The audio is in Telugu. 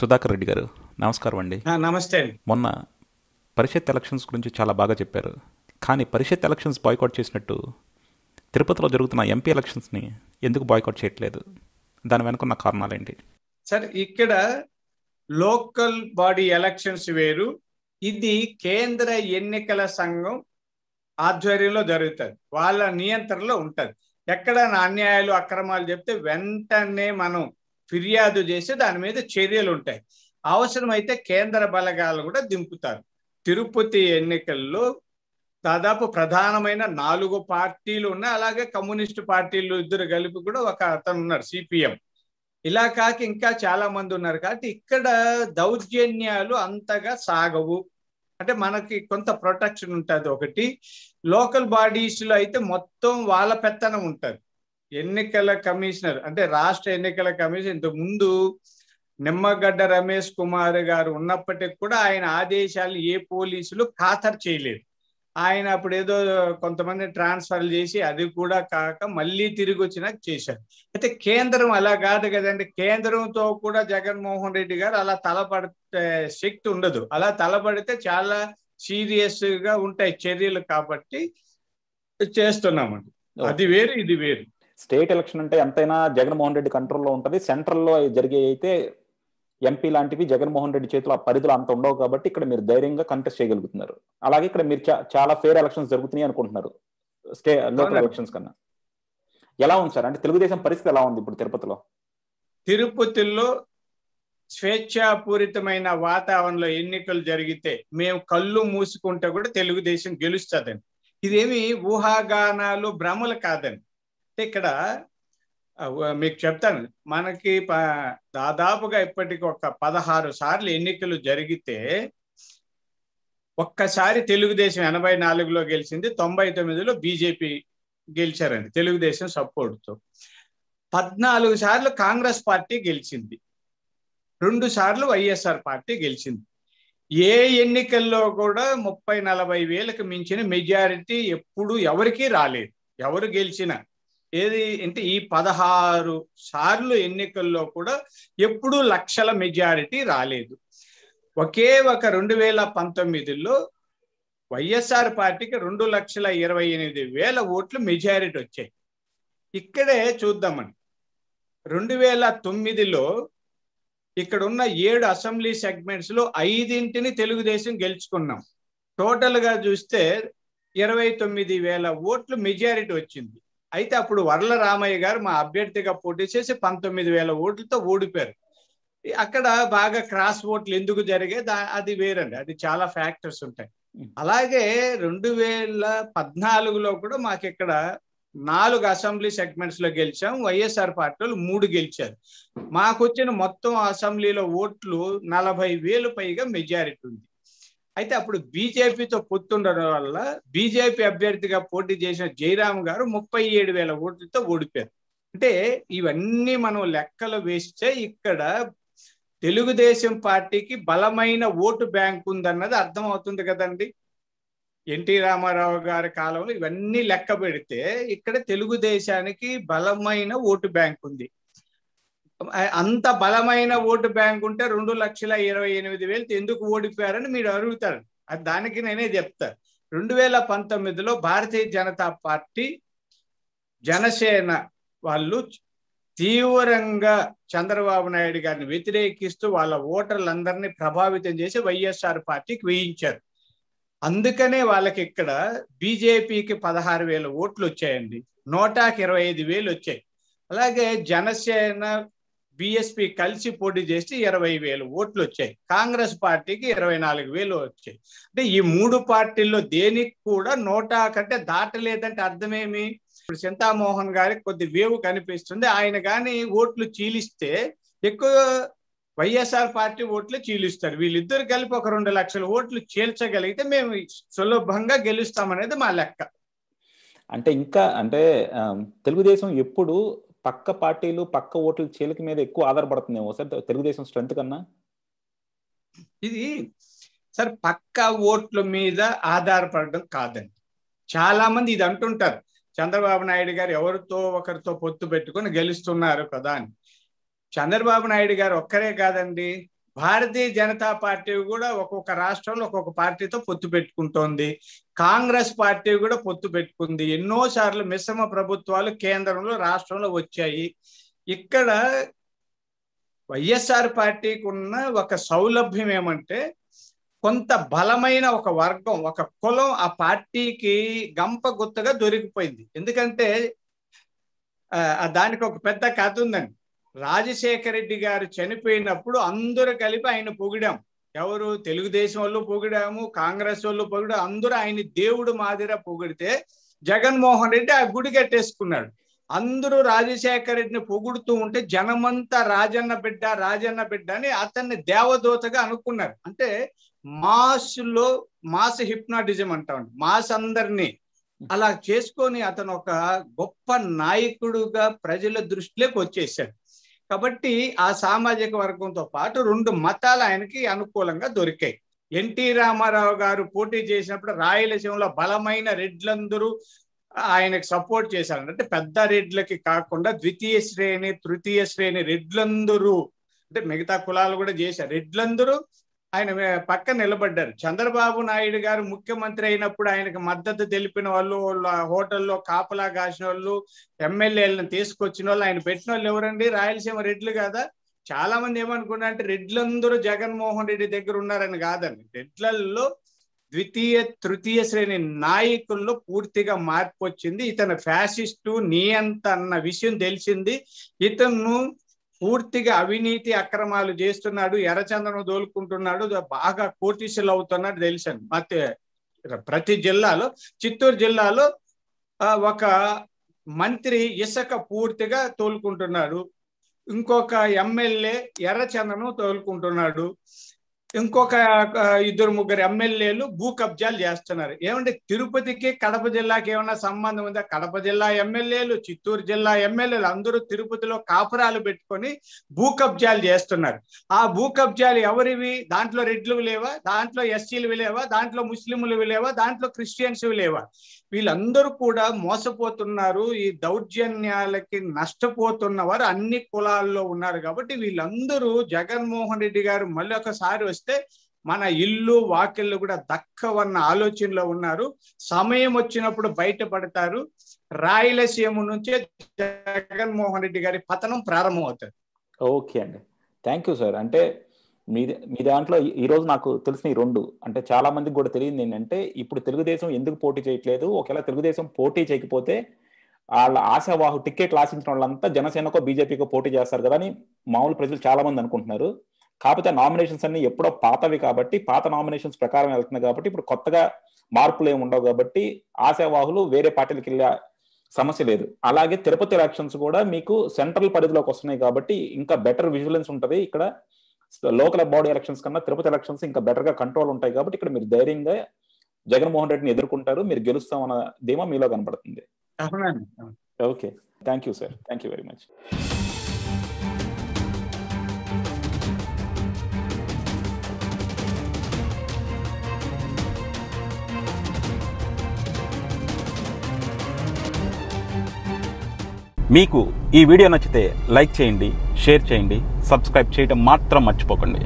సుధాకర్ రెడ్డి గారు నమస్కారం అండి నమస్తే మొన్న పరిషత్ ఎలక్షన్స్ గురించి చాలా బాగా చెప్పారు కానీ పరిషత్ ఎలక్షన్స్ బాయ్కౌట్ చేసినట్టు తిరుపతిలో జరుగుతున్న ఎంపీ ఎలక్షన్స్ని ఎందుకు బాయ్కాట్ చేయట్లేదు దాని వెనుకున్న ఏంటి సార్ ఇక్కడ లోకల్ బాడీ ఎలక్షన్స్ వేరు ఇది కేంద్ర ఎన్నికల సంఘం ఆధ్వర్యంలో జరుగుతుంది వాళ్ళ నియంత్రణలో ఉంటుంది ఎక్కడ అన్యాయాలు అక్రమాలు చెప్తే వెంటనే మనం ఫిర్యాదు చేసి దాని మీద చర్యలు ఉంటాయి అవసరమైతే కేంద్ర బలగాలు కూడా దింపుతారు తిరుపతి ఎన్నికల్లో దాదాపు ప్రధానమైన నాలుగు పార్టీలు ఉన్నాయి అలాగే కమ్యూనిస్టు పార్టీలు ఇద్దరు కలిపి కూడా ఒక అతను ఉన్నారు సిపిఎం ఇలా కాక ఇంకా చాలా మంది ఉన్నారు కాబట్టి ఇక్కడ దౌర్జన్యాలు అంతగా సాగవు అంటే మనకి కొంత ప్రొటెక్షన్ ఉంటుంది ఒకటి లోకల్ బాడీస్లో అయితే మొత్తం వాళ్ళ పెత్తనం ఉంటుంది ఎన్నికల కమిషనర్ అంటే రాష్ట్ర ఎన్నికల కమిషన్ ఇంతకు ముందు నిమ్మగడ్డ రమేష్ కుమార్ గారు ఉన్నప్పటికి కూడా ఆయన ఆదేశాలు ఏ పోలీసులు ఖాతరు చేయలేదు ఆయన అప్పుడు ఏదో కొంతమంది ట్రాన్స్ఫర్లు చేసి అది కూడా కాక మళ్ళీ తిరిగి వచ్చినాక చేశారు అయితే కేంద్రం అలా కాదు కదండి కేంద్రంతో కూడా జగన్మోహన్ రెడ్డి గారు అలా తలపడితే శక్తి ఉండదు అలా తలపడితే చాలా సీరియస్ గా ఉంటాయి చర్యలు కాబట్టి చేస్తున్నామండి అది వేరు ఇది వేరు స్టేట్ ఎలక్షన్ అంటే ఎంతైనా జగన్మోహన్ రెడ్డి కంట్రోల్లో ఉంటుంది సెంట్రల్లో జరిగే అయితే ఎంపీ లాంటివి జగన్మోహన్ రెడ్డి చేతిలో ఆ పరిధిలో అంత ఉండవు కాబట్టి ఇక్కడ మీరు ధైర్యంగా కంటెస్ట్ చేయగలుగుతున్నారు అలాగే ఇక్కడ మీరు చాలా ఫేర్ ఎలక్షన్స్ జరుగుతున్నాయి అనుకుంటున్నారు స్టే లోకల్ ఎలక్షన్స్ కన్నా ఎలా ఉంది సార్ అంటే తెలుగుదేశం పరిస్థితి ఎలా ఉంది ఇప్పుడు తిరుపతిలో తిరుపతిలో స్వేచ్ఛాపూరితమైన వాతావరణంలో ఎన్నికలు జరిగితే మేము కళ్ళు మూసుకుంటే కూడా తెలుగుదేశం గెలుస్తుందండి ఇదేమి ఊహాగానాలు భ్రమలు కాదండి అంటే ఇక్కడ మీకు చెప్తాను మనకి దాదాపుగా ఇప్పటికి ఒక పదహారు సార్లు ఎన్నికలు జరిగితే ఒక్కసారి తెలుగుదేశం ఎనభై నాలుగులో గెలిచింది తొంభై తొమ్మిదిలో బీజేపీ గెలిచారండి తెలుగుదేశం సపోర్ట్తో పద్నాలుగు సార్లు కాంగ్రెస్ పార్టీ గెలిచింది రెండు సార్లు వైఎస్ఆర్ పార్టీ గెలిచింది ఏ ఎన్నికల్లో కూడా ముప్పై నలభై వేలకు మించిన మెజారిటీ ఎప్పుడు ఎవరికీ రాలేదు ఎవరు గెలిచినా ఏది అంటే ఈ పదహారు సార్లు ఎన్నికల్లో కూడా ఎప్పుడూ లక్షల మెజారిటీ రాలేదు ఒకే ఒక రెండు వేల పంతొమ్మిదిలో వైఎస్ఆర్ పార్టీకి రెండు లక్షల ఇరవై ఎనిమిది వేల ఓట్లు మెజారిటీ వచ్చాయి ఇక్కడే చూద్దామని రెండు వేల తొమ్మిదిలో ఇక్కడ ఉన్న ఏడు అసెంబ్లీ సెగ్మెంట్స్లో ఐదింటిని తెలుగుదేశం గెలుచుకున్నాం టోటల్గా చూస్తే ఇరవై తొమ్మిది వేల ఓట్లు మెజారిటీ వచ్చింది అయితే అప్పుడు వరల రామయ్య గారు మా అభ్యర్థిగా పోటీ చేసి పంతొమ్మిది వేల ఓట్లతో ఓడిపోయారు అక్కడ బాగా క్రాస్ ఓట్లు ఎందుకు జరిగే అది వేరండి అది చాలా ఫ్యాక్టర్స్ ఉంటాయి అలాగే రెండు వేల పద్నాలుగులో కూడా మాకు ఇక్కడ నాలుగు అసెంబ్లీ సెగ్మెంట్స్ లో గెలిచాం వైఎస్ఆర్ పార్టీలు మూడు గెలిచారు మాకు వచ్చిన మొత్తం అసెంబ్లీలో ఓట్లు నలభై వేలు పైగా మెజారిటీ ఉంది అయితే అప్పుడు బీజేపీతో పొత్తుండడం వల్ల బీజేపీ అభ్యర్థిగా పోటీ చేసిన జయరామ్ గారు ముప్పై ఏడు వేల ఓట్లతో ఓడిపోయారు అంటే ఇవన్నీ మనం లెక్కలు వేస్తే ఇక్కడ తెలుగుదేశం పార్టీకి బలమైన ఓటు బ్యాంక్ ఉందన్నది అర్థమవుతుంది కదండి ఎన్టీ రామారావు గారి కాలంలో ఇవన్నీ లెక్క పెడితే ఇక్కడ తెలుగుదేశానికి బలమైన ఓటు బ్యాంక్ ఉంది అంత బలమైన ఓటు బ్యాంక్ ఉంటే రెండు లక్షల ఇరవై ఎనిమిది వేలు ఎందుకు ఓడిపోయారని మీరు అడుగుతారు అది దానికి నేనే చెప్తా రెండు వేల పంతొమ్మిదిలో భారతీయ జనతా పార్టీ జనసేన వాళ్ళు తీవ్రంగా చంద్రబాబు నాయుడు గారిని వ్యతిరేకిస్తూ వాళ్ళ ఓటర్లందరినీ ప్రభావితం చేసి వైఎస్ఆర్ పార్టీకి వేయించారు అందుకనే వాళ్ళకి ఇక్కడ బీజేపీకి పదహారు వేల ఓట్లు వచ్చాయండి నూటాకి ఇరవై ఐదు వేలు వచ్చాయి అలాగే జనసేన బిఎస్పి కలిసి పోటీ చేస్తే ఇరవై వేలు ఓట్లు వచ్చాయి కాంగ్రెస్ పార్టీకి ఇరవై నాలుగు వేలు వచ్చాయి అంటే ఈ మూడు పార్టీల్లో దేనికి కూడా నోటా కంటే దాటలేదంటే అర్థమేమి ఇప్పుడు చింతామోహన్ గారికి కొద్ది వేవు కనిపిస్తుంది ఆయన కానీ ఓట్లు చీలిస్తే ఎక్కువ వైఎస్ఆర్ పార్టీ ఓట్లు చీలిస్తారు వీళ్ళిద్దరు కలిపి ఒక రెండు లక్షల ఓట్లు చీల్చగలిగితే మేము సులభంగా గెలుస్తామనేది మా లెక్క అంటే ఇంకా అంటే తెలుగుదేశం ఎప్పుడు పక్క పార్టీలు పక్క ఓట్ల చీలిక మీద ఎక్కువ ఆధారపడుతుందేమో సార్ తెలుగుదేశం స్ట్రెంత్ కన్నా ఇది సార్ పక్క ఓట్ల మీద ఆధారపడడం కాదండి చాలా మంది ఇది అంటుంటారు చంద్రబాబు నాయుడు గారు ఎవరితో ఒకరితో పొత్తు పెట్టుకుని గెలుస్తున్నారు కదా అని చంద్రబాబు నాయుడు గారు ఒక్కరే కాదండి భారతీయ జనతా పార్టీ కూడా ఒక్కొక్క రాష్ట్రంలో ఒక్కొక్క పార్టీతో పొత్తు పెట్టుకుంటోంది కాంగ్రెస్ పార్టీ కూడా పొత్తు పెట్టుకుంది ఎన్నో సార్లు మిశ్రమ ప్రభుత్వాలు కేంద్రంలో రాష్ట్రంలో వచ్చాయి ఇక్కడ వైఎస్ఆర్ పార్టీకి ఉన్న ఒక సౌలభ్యం ఏమంటే కొంత బలమైన ఒక వర్గం ఒక కులం ఆ పార్టీకి గంప గుత్తగా దొరికిపోయింది ఎందుకంటే దానికి ఒక పెద్ద కథ ఉందండి రాజశేఖర రెడ్డి గారు చనిపోయినప్పుడు అందరూ కలిపి ఆయన పొగిడాం ఎవరు తెలుగుదేశం వాళ్ళు పొగిడాము కాంగ్రెస్ వాళ్ళు పొగిడా అందరూ ఆయన దేవుడు మాదిర పొగిడితే జగన్మోహన్ రెడ్డి ఆ గుడి కట్టేసుకున్నాడు అందరూ రాజశేఖర రెడ్డిని పొగుడుతూ ఉంటే జనమంతా రాజన్న బిడ్డ రాజన్న బిడ్డ అని అతన్ని దేవదూతగా అనుకున్నారు అంటే మాస్ లో మాస్ హిప్నాటిజం అంటాం మాస్ అందరినీ అలా చేసుకొని అతను ఒక గొప్ప నాయకుడుగా ప్రజల దృష్టిలోకి వచ్చేసాడు కాబట్టి ఆ సామాజిక వర్గంతో పాటు రెండు మతాలు ఆయనకి అనుకూలంగా దొరికాయి ఎన్టీ రామారావు గారు పోటీ చేసినప్పుడు రాయలసీమలో బలమైన రెడ్లందరూ ఆయనకు సపోర్ట్ చేశారు అంటే పెద్ద రెడ్లకి కాకుండా ద్వితీయ శ్రేణి తృతీయ శ్రేణి రెడ్లందరూ అంటే మిగతా కులాలు కూడా చేశారు రెడ్లందరూ ఆయన పక్క నిలబడ్డారు చంద్రబాబు నాయుడు గారు ముఖ్యమంత్రి అయినప్పుడు ఆయనకు మద్దతు తెలిపిన వాళ్ళు హోటల్లో కాపలా కాసిన వాళ్ళు ఎమ్మెల్యేలను తీసుకొచ్చిన వాళ్ళు ఆయన పెట్టిన వాళ్ళు ఎవరండి రాయలసీమ రెడ్లు కదా చాలా మంది ఏమనుకున్నా అంటే రెడ్లందరూ జగన్మోహన్ రెడ్డి దగ్గర ఉన్నారని కాదండి రెడ్లలో ద్వితీయ తృతీయ శ్రేణి నాయకుల్లో పూర్తిగా మార్పు వచ్చింది ఇతను ఫ్యాసిస్టు నీ అంత అన్న విషయం తెలిసింది ఇతను పూర్తిగా అవినీతి అక్రమాలు చేస్తున్నాడు ఎర్రచందనం దోలుకుంటున్నాడు బాగా కోటీసులు అవుతున్నాడు తెలిసాను మత్ ప్రతి జిల్లాలో చిత్తూరు జిల్లాలో ఒక మంత్రి ఇసుక పూర్తిగా తోలుకుంటున్నాడు ఇంకొక ఎమ్మెల్యే ఎర్రచందనం తోలుకుంటున్నాడు ఇంకొక ఇద్దరు ముగ్గురు ఎమ్మెల్యేలు భూ కబ్జాలు చేస్తున్నారు ఏమంటే తిరుపతికి కడప జిల్లాకి ఏమైనా సంబంధం ఉందా కడప జిల్లా ఎమ్మెల్యేలు చిత్తూరు జిల్లా ఎమ్మెల్యేలు అందరూ తిరుపతిలో కాపురాలు పెట్టుకొని భూ కబ్జాలు చేస్తున్నారు ఆ భూ కబ్జాలు ఎవరివి దాంట్లో రెడ్లు లేవా దాంట్లో ఎస్సీలు లేవా దాంట్లో ముస్లింలు లేవా దాంట్లో క్రిస్టియన్స్ లేవా వీళ్ళందరూ కూడా మోసపోతున్నారు ఈ దౌర్జన్యాలకి నష్టపోతున్న వారు అన్ని కులాల్లో ఉన్నారు కాబట్టి వీళ్ళందరూ జగన్మోహన్ రెడ్డి గారు మళ్ళీ ఒకసారి వస్తే మన ఇల్లు వాకిళ్ళు కూడా దక్కవన్న ఆలోచనలో ఉన్నారు సమయం వచ్చినప్పుడు బయటపడతారు రాయలసీమ నుంచే జగన్మోహన్ రెడ్డి గారి పతనం ప్రారంభమవుతుంది ఓకే అండి థ్యాంక్ యూ సార్ అంటే మీ మీ దాంట్లో ఈ రోజు నాకు తెలిసిన ఈ రెండు అంటే చాలా మందికి కూడా తెలియదు ఏంటంటే ఇప్పుడు తెలుగుదేశం ఎందుకు పోటీ చేయట్లేదు ఒకవేళ తెలుగుదేశం పోటీ చేయకపోతే వాళ్ళ ఆశావాహు టికెట్లు ఆశించిన వాళ్ళంతా జనసేనకో బీజేపీకో పోటీ చేస్తారు కదా అని మామూలు ప్రజలు చాలా మంది అనుకుంటున్నారు కాకపోతే నామినేషన్స్ అన్ని ఎప్పుడో పాతవి కాబట్టి పాత నామినేషన్స్ ప్రకారం వెళ్తున్నాయి కాబట్టి ఇప్పుడు కొత్తగా మార్పులు ఏమి ఉండవు కాబట్టి ఆశావాహులు వేరే పార్టీలకు వెళ్ళే సమస్య లేదు అలాగే తిరుపతి ఎలక్షన్స్ కూడా మీకు సెంట్రల్ పరిధిలోకి వస్తున్నాయి కాబట్టి ఇంకా బెటర్ విజిలెన్స్ ఉంటుంది ఇక్కడ లోకల్ బాడీ ఎలక్షన్స్ కన్నా తిరుపతి ఎలక్షన్స్ ఇంకా బెటర్ గా కంట్రోల్ ఉంటాయి కాబట్టి ఇక్కడ మీరు ధైర్యంగా జగన్మోహన్ రెడ్డిని ఎదుర్కొంటారు మీరు గెలుస్తామన్న ధీమా మీలో కనపడుతుంది okay thank you sir thank you very much మీకు ఈ వీడియో నచ్చితే లైక్ చేయండి షేర్ చేయండి సబ్స్క్రైబ్ చేయటం మాత్రం మర్చిపోకండి